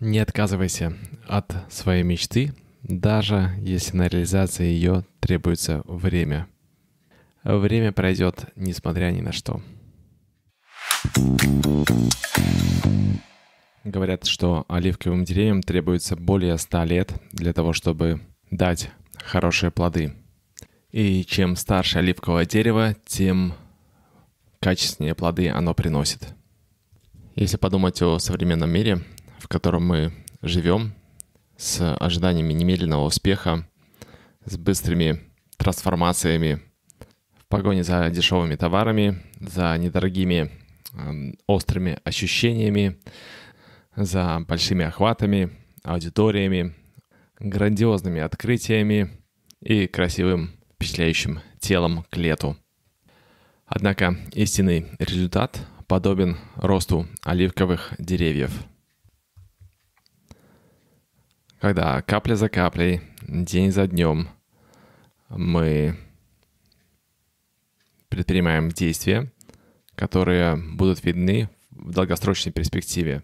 Не отказывайся от своей мечты, даже если на реализацию ее требуется время. Время пройдет, несмотря ни на что. Говорят, что оливковым деревьям требуется более 100 лет для того, чтобы дать хорошие плоды. И чем старше оливковое дерево, тем качественнее плоды оно приносит. Если подумать о современном мире, в котором мы живем, с ожиданиями немедленного успеха, с быстрыми трансформациями, в погоне за дешевыми товарами, за недорогими эм, острыми ощущениями, за большими охватами, аудиториями, грандиозными открытиями и красивым впечатляющим телом к лету. Однако истинный результат подобен росту оливковых деревьев. Когда капля за каплей, день за днем мы предпринимаем действия, которые будут видны в долгосрочной перспективе.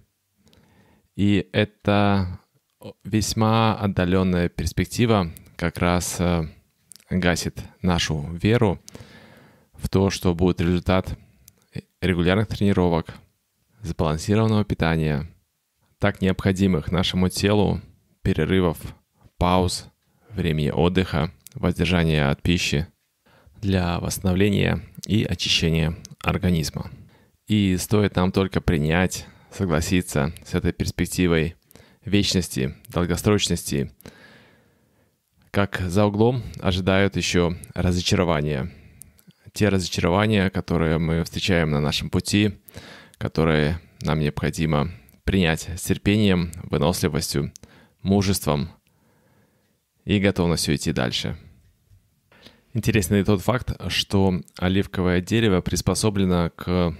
И это весьма отдаленная перспектива как раз э, гасит нашу веру в то, что будет результат регулярных тренировок, сбалансированного питания, так необходимых нашему телу перерывов, пауз, времени отдыха, воздержания от пищи для восстановления и очищения организма. И стоит нам только принять, согласиться с этой перспективой вечности, долгосрочности, как за углом ожидают еще разочарования – те разочарования, которые мы встречаем на нашем пути, которые нам необходимо принять с терпением, выносливостью, мужеством и готовностью идти дальше. Интересный тот факт, что оливковое дерево приспособлено к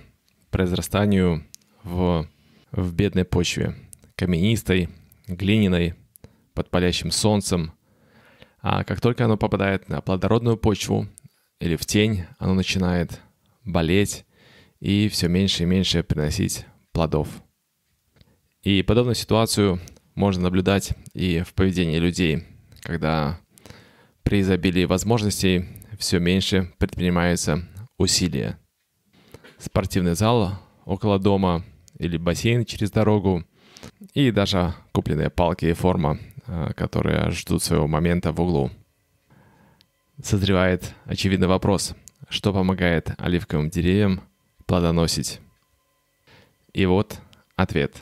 произрастанию в, в бедной почве, каменистой, глиняной, под палящим солнцем. А как только оно попадает на плодородную почву, или в тень, оно начинает болеть и все меньше и меньше приносить плодов. И подобную ситуацию можно наблюдать и в поведении людей, когда при изобилии возможностей все меньше предпринимаются усилия. Спортивный зал около дома или бассейн через дорогу и даже купленные палки и форма, э, которые ждут своего момента в углу – созревает очевидный вопрос, что помогает оливковым деревьям плодоносить. И вот ответ.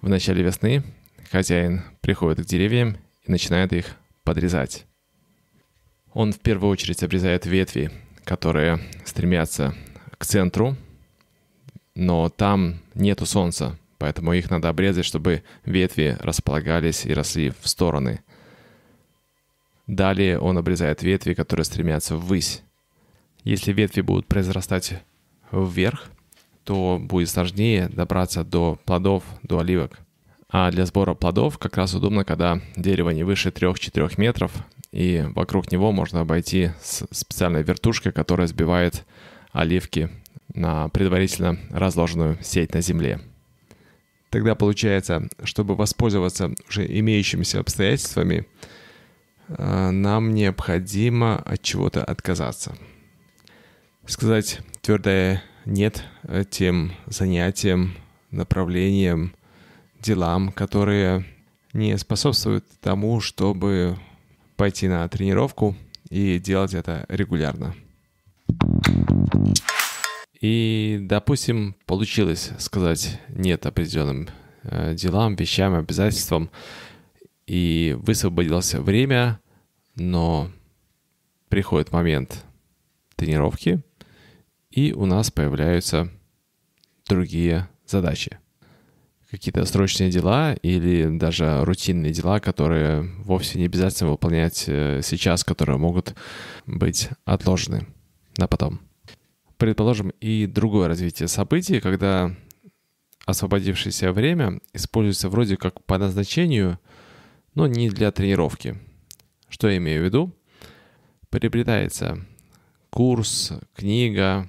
В начале весны хозяин приходит к деревьям и начинает их подрезать. Он в первую очередь обрезает ветви, которые стремятся к центру, но там нету солнца, поэтому их надо обрезать, чтобы ветви располагались и росли в стороны – Далее он обрезает ветви, которые стремятся ввысь. Если ветви будут произрастать вверх, то будет сложнее добраться до плодов, до оливок. А для сбора плодов как раз удобно, когда дерево не выше 3-4 метров, и вокруг него можно обойти с специальной вертушкой, которая сбивает оливки на предварительно разложенную сеть на земле. Тогда получается, чтобы воспользоваться уже имеющимися обстоятельствами, Э, нам необходимо от чего-то отказаться. Сказать твердое «нет» тем занятиям, направлениям, делам, которые не способствуют тому, чтобы пойти на тренировку и делать это регулярно. И, допустим, получилось сказать «нет» определенным э, делам, вещам, обязательствам – и высвободилось время, но приходит момент тренировки, и у нас появляются другие задачи. Какие-то срочные дела или даже рутинные дела, которые вовсе не обязательно выполнять э, сейчас, которые могут быть отложены на потом. Предположим, и другое развитие событий, когда освободившееся время используется вроде как по назначению – но не для тренировки. Что я имею в виду? Приобретается курс, книга,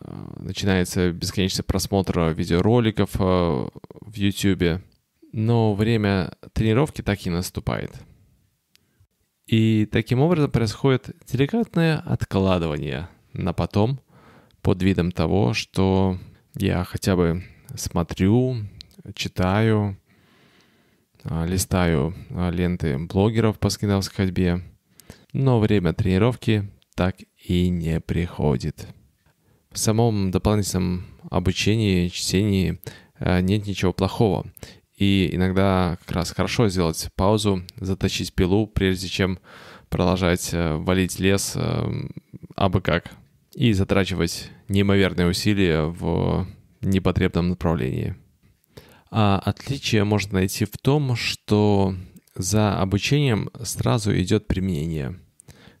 э, начинается бесконечный просмотр видеороликов э, в YouTube, но время тренировки так и наступает. И таким образом происходит деликатное откладывание на потом под видом того, что я хотя бы смотрю, читаю, а, листаю а, ленты блогеров по скандинавской ходьбе, но время тренировки так и не приходит. В самом дополнительном обучении, чтении а, нет ничего плохого. И иногда как раз хорошо сделать паузу, заточить пилу, прежде чем продолжать валить лес абы как и затрачивать неимоверные усилия в непотребном направлении. А отличие можно найти в том, что за обучением сразу идет применение,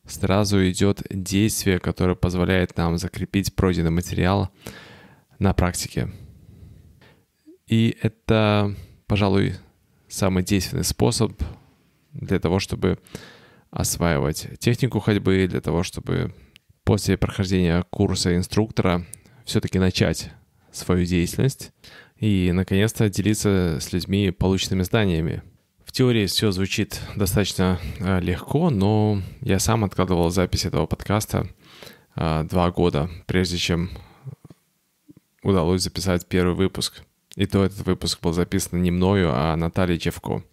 сразу идет действие, которое позволяет нам закрепить пройденный материал на практике. И это, пожалуй, самый действенный способ для того, чтобы осваивать технику ходьбы, для того, чтобы после прохождения курса инструктора все-таки начать свою деятельность, и, наконец-то, делиться с людьми полученными знаниями. В теории все звучит достаточно э, легко, но я сам откладывал запись этого подкаста э, два года, прежде чем удалось записать первый выпуск. И то этот выпуск был записан не мною, а Натальей Чевко.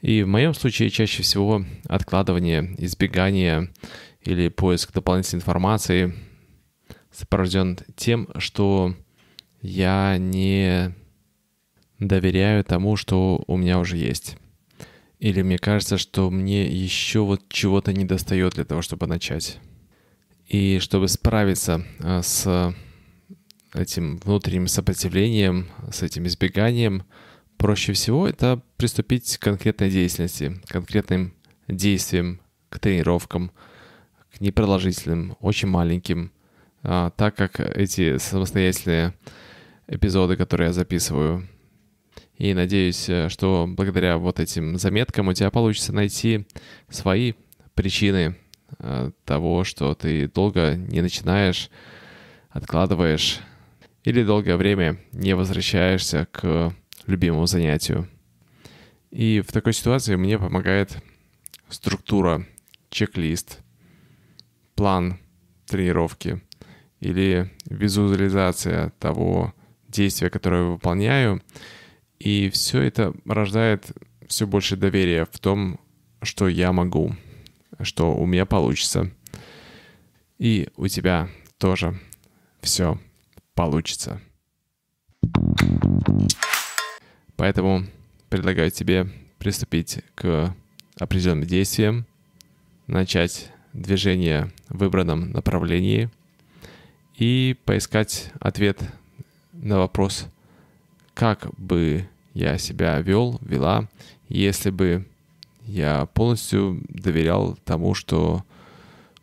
И в моем случае чаще всего откладывание, избегание или поиск дополнительной информации сопровожден тем, что я не доверяю тому, что у меня уже есть. Или мне кажется, что мне еще вот чего-то не достает для того, чтобы начать. И чтобы справиться а, с этим внутренним сопротивлением, с этим избеганием, проще всего это приступить к конкретной деятельности, к конкретным действиям, к тренировкам, к непродолжительным, очень маленьким, а, так как эти самостоятельные эпизоды, которые я записываю. И надеюсь, э, что благодаря вот этим заметкам у тебя получится найти свои причины э, того, что ты долго не начинаешь, откладываешь или долгое время не возвращаешься к любимому занятию. И в такой ситуации мне помогает структура, чек-лист, план тренировки или визуализация того, действия, которые я выполняю. И все это рождает все больше доверия в том, что я могу, что у меня получится. И у тебя тоже все получится. Поэтому предлагаю тебе приступить к определенным действиям, начать движение в выбранном направлении и поискать ответ на вопрос, как бы я себя вел, вела, если бы я полностью доверял тому, что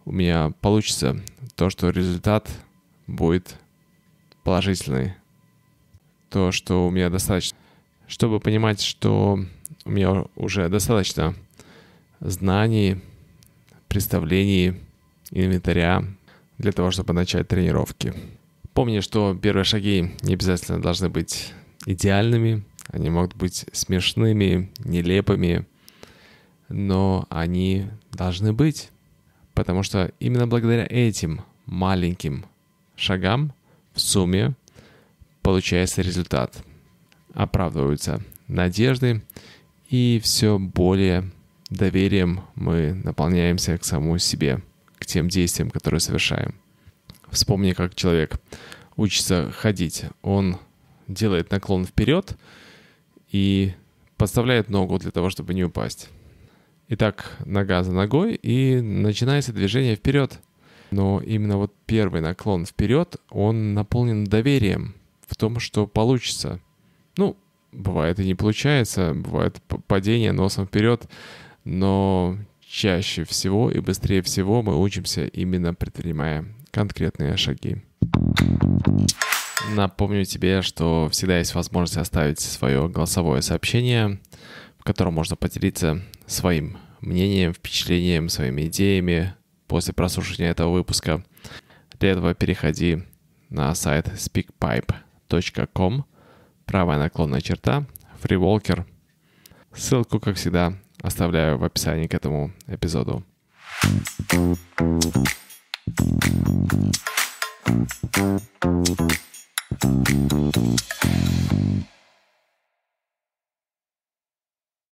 у меня получится, то, что результат будет положительный, то, что у меня достаточно. Чтобы понимать, что у меня уже достаточно знаний, представлений, инвентаря для того, чтобы начать тренировки. Помни, что первые шаги не обязательно должны быть идеальными, они могут быть смешными, нелепыми, но они должны быть, потому что именно благодаря этим маленьким шагам в сумме получается результат. Оправдываются надежды, и все более доверием мы наполняемся к самому себе, к тем действиям, которые совершаем. Вспомни, как человек учится ходить. Он делает наклон вперед и подставляет ногу для того, чтобы не упасть. Итак, нога за ногой и начинается движение вперед. Но именно вот первый наклон вперед, он наполнен доверием в том, что получится. Ну, бывает и не получается, бывает падение носом вперед, но чаще всего и быстрее всего мы учимся именно предпринимая конкретные шаги. Напомню тебе, что всегда есть возможность оставить свое голосовое сообщение, в котором можно поделиться своим мнением, впечатлением, своими идеями после прослушивания этого выпуска. Для этого переходи на сайт speakpipe.com, правая наклонная черта, FreeWalker. Ссылку, как всегда, оставляю в описании к этому эпизоду. Thank you.